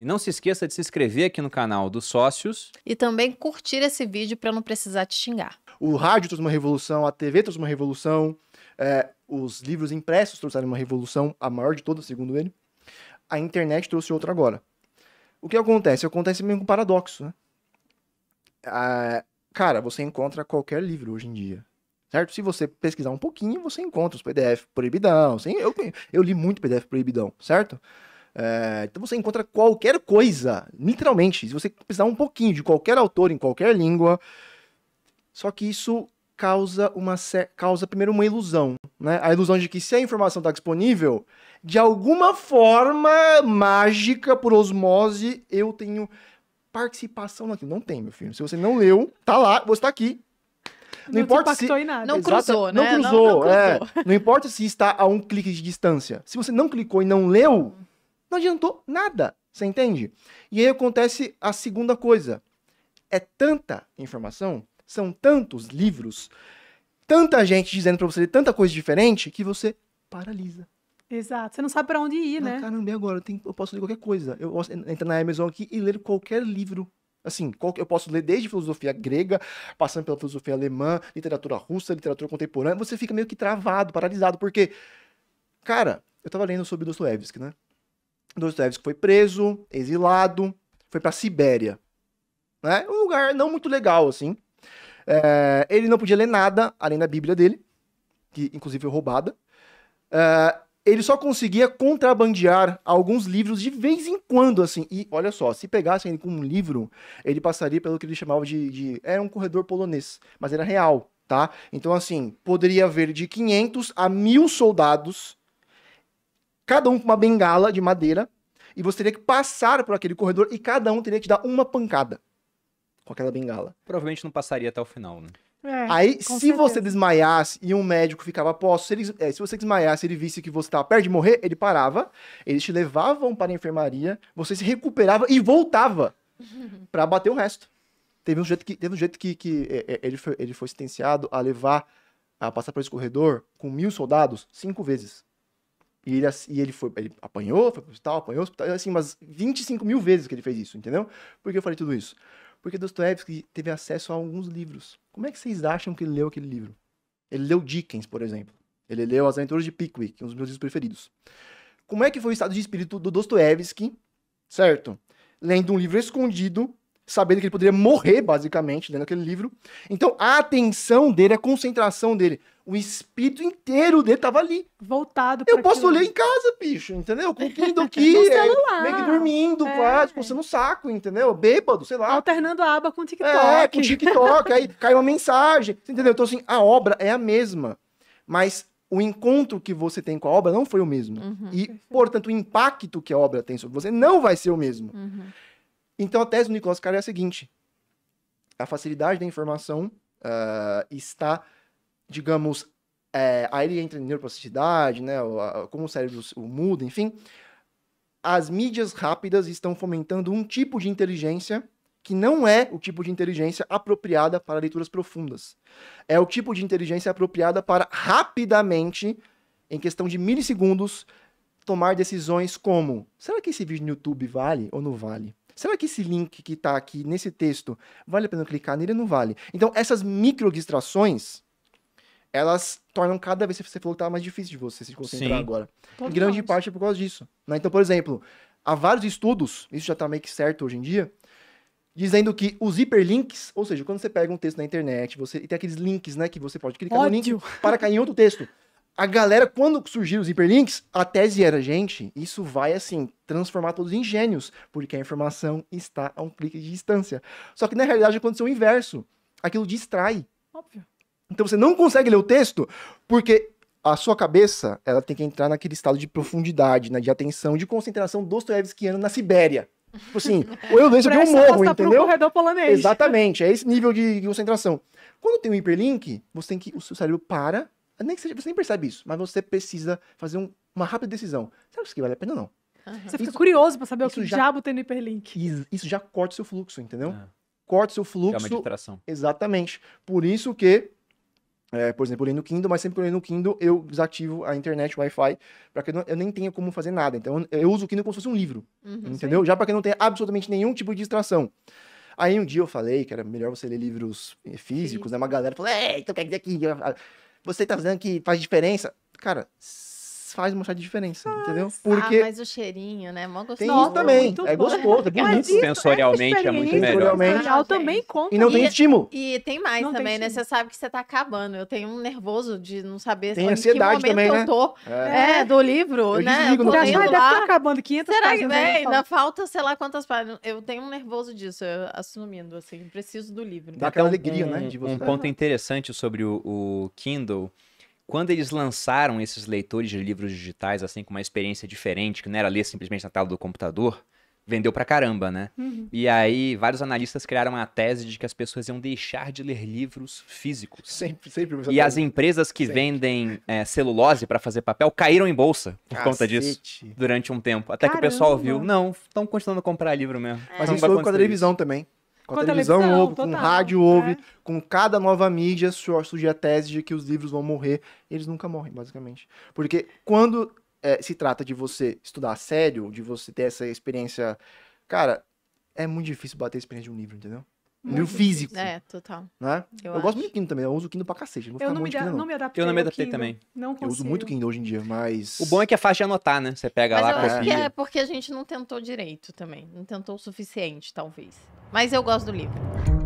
E não se esqueça de se inscrever aqui no canal dos sócios. E também curtir esse vídeo para não precisar te xingar. O rádio trouxe uma revolução, a TV trouxe uma revolução, é, os livros impressos trouxeram uma revolução, a maior de todas, segundo ele. A internet trouxe outra agora. O que acontece? Acontece meio um paradoxo, né? Ah, cara, você encontra qualquer livro hoje em dia. Certo? Se você pesquisar um pouquinho, você encontra os PDF proibidão. sim? eu, eu li muito PDF proibidão, certo? É, então você encontra qualquer coisa, literalmente. Se você precisar um pouquinho de qualquer autor em qualquer língua, só que isso causa uma causa primeiro uma ilusão, né? A ilusão de que se a informação está disponível, de alguma forma mágica por osmose eu tenho participação naquilo. Não tem, meu filho. Se você não leu, tá lá, você está aqui, não, não, importa se não cruzou, Exato, né? Não cruzou, não, não cruzou. É. não importa se está a um clique de distância. Se você não clicou e não leu, não adiantou nada, você entende? E aí acontece a segunda coisa. É tanta informação, são tantos livros, tanta gente dizendo para você tanta coisa diferente que você paralisa. Exato, você não sabe para onde ir, ah, né? Caramba, e agora? Eu, tenho, eu posso ler qualquer coisa. Eu posso entrar na Amazon aqui e ler qualquer livro Assim, eu posso ler desde filosofia grega, passando pela filosofia alemã, literatura russa, literatura contemporânea, você fica meio que travado, paralisado, porque, cara, eu tava lendo sobre Dostoiévski, né? Dostoevsky foi preso, exilado, foi para Sibéria. Né? Um lugar não muito legal, assim. É, ele não podia ler nada além da Bíblia dele, que inclusive foi roubada. É, ele só conseguia contrabandear alguns livros de vez em quando, assim. E olha só, se pegassem ele com um livro, ele passaria pelo que ele chamava de, de. Era um corredor polonês, mas era real, tá? Então, assim, poderia haver de 500 a mil soldados cada um com uma bengala de madeira, e você teria que passar por aquele corredor e cada um teria que te dar uma pancada com aquela bengala. Provavelmente não passaria até o final, né? É, Aí, se certeza. você desmaiasse e um médico ficava posto, se, ele, é, se você desmaiasse ele visse que você estava perto de morrer, ele parava, eles te levavam para a enfermaria, você se recuperava e voltava para bater o resto. Teve um jeito que, teve um jeito que, que é, é, ele, foi, ele foi sentenciado a levar, a passar por esse corredor com mil soldados cinco vezes. E ele, e ele foi, ele apanhou, foi pro hospital, apanhou, hospital, assim, umas 25 mil vezes que ele fez isso, entendeu? Por que eu falei tudo isso? Porque Dostoevsky teve acesso a alguns livros. Como é que vocês acham que ele leu aquele livro? Ele leu Dickens, por exemplo. Ele leu As Aventuras de Pickwick, um dos meus livros preferidos. Como é que foi o estado de espírito do Dostoevsky, certo? Lendo um livro escondido sabendo que ele poderia morrer, basicamente, dentro daquele livro. Então, a atenção dele, a concentração dele, o espírito inteiro dele tava ali. Voltado Eu posso aquilo. ler em casa, bicho, entendeu? Com o Kindle que é, meio que dormindo, é. quase, coçando o saco, entendeu? Bêbado, sei lá. Alternando a aba com o TikTok. É, com o TikTok, aí cai uma mensagem, entendeu? Então, assim, a obra é a mesma, mas o encontro que você tem com a obra não foi o mesmo. Uhum, e, perfeito. portanto, o impacto que a obra tem sobre você não vai ser o mesmo. Uhum. Então a tese do Nicolas Carr é a seguinte: a facilidade da informação uh, está, digamos, é, aí ele entra em neuroplasticidade, né, como o cérebro muda, enfim. As mídias rápidas estão fomentando um tipo de inteligência que não é o tipo de inteligência apropriada para leituras profundas. É o tipo de inteligência apropriada para rapidamente, em questão de milissegundos, tomar decisões como: será que esse vídeo no YouTube vale ou não vale? será que esse link que está aqui nesse texto vale a pena clicar nele ou não vale? Então, essas micro distrações, elas tornam cada vez que você falou que tá mais difícil de você se concentrar Sim. agora. Todos grande nós. parte é por causa disso. Né? Então, por exemplo, há vários estudos, isso já está meio que certo hoje em dia, dizendo que os hiperlinks, ou seja, quando você pega um texto na internet, você tem aqueles links, né, que você pode clicar no link para cair em outro texto a galera, quando surgiram os hiperlinks, a tese era, gente, isso vai, assim, transformar todos em gênios, porque a informação está a um clique de distância. Só que, na realidade, aconteceu o inverso. Aquilo distrai. Óbvio. Então, você não consegue ler o texto, porque a sua cabeça, ela tem que entrar naquele estado de profundidade, né, de atenção, de concentração dostoevskiana na Sibéria. Tipo assim, ou eu vejo que eu morro, entendeu? corredor polonês. Exatamente, é esse nível de concentração. Quando tem um hiperlink, você tem que o seu cérebro para nem seja, você nem percebe isso, mas você precisa fazer um, uma rápida decisão. Será que isso aqui vale a pena ou não? Uhum. Você fica isso, curioso para saber o que já, diabo tem no hiperlink. Isso, isso já corta o seu fluxo, entendeu? É. Corta o seu fluxo. É uma distração. Exatamente. Por isso que é, por exemplo, eu leio no Kindle, mas sempre que eu leio no Kindle, eu desativo a internet, o Wi-Fi, para que eu, não, eu, nem tenha como fazer nada. Então, eu, eu uso o Kindle como se fosse um livro, uhum, entendeu? Sim. Já para que não tenha absolutamente nenhum tipo de distração. Aí um dia eu falei que era melhor você ler livros eh, físicos, sim. né? Uma galera falou, é, então quer dizer que... É você tá dizendo que faz diferença. Cara, faz mostrar certa diferença, Nossa, entendeu? Ah, Porque... Ah, mas o cheirinho, né? Mó gostoso. Tem isso também. É, é gostoso, é bonito. É sensorialmente é muito melhor. Sensorialmente. Ah, também conta. E não tem estímulo. E tem mais não também, tem né? Você sabe que você tá acabando. Eu tenho um nervoso de não saber tem ansiedade também, né? É. é. do livro, eu né? eu já deve tá acabando 500 Será páginas. Será que, né? Ainda falta, sei lá quantas páginas. Eu tenho um nervoso disso, assumindo, assim. Preciso do livro. Dá aquela alegria, né? Um ponto interessante sobre o Kindle quando eles lançaram esses leitores de livros digitais, assim, com uma experiência diferente, que não era ler simplesmente na tela do computador, vendeu pra caramba, né? Uhum. E aí, vários analistas criaram a tese de que as pessoas iam deixar de ler livros físicos. Sempre, sempre. E as empresas que sempre. vendem é, celulose para fazer papel caíram em bolsa por Cacete. conta disso durante um tempo. Até caramba. que o pessoal viu, não, estão continuando a comprar livro mesmo. É. Mas isso foi com a televisão também com, a televisão, televisão ouve, total, com o rádio ouve, é. com cada nova mídia surge a tese de que os livros vão morrer. Eles nunca morrem, basicamente. Porque quando é, se trata de você estudar a sério, de você ter essa experiência. Cara, é muito difícil bater a experiência de um livro, entendeu? meu livro físico. É, total. Né? Eu, eu gosto muito de Kindle também, eu uso Kindle pra cacete. Não eu não me, Kindle, não. não me, adaptei. Eu não me adaptei também. Não consigo. Eu uso muito Kindle hoje em dia, mas. O bom é que é fácil de anotar, né? Você pega mas lá, eu copia. Acho que é porque a gente não tentou direito também. Não tentou o suficiente, talvez. Mas eu gosto do livro.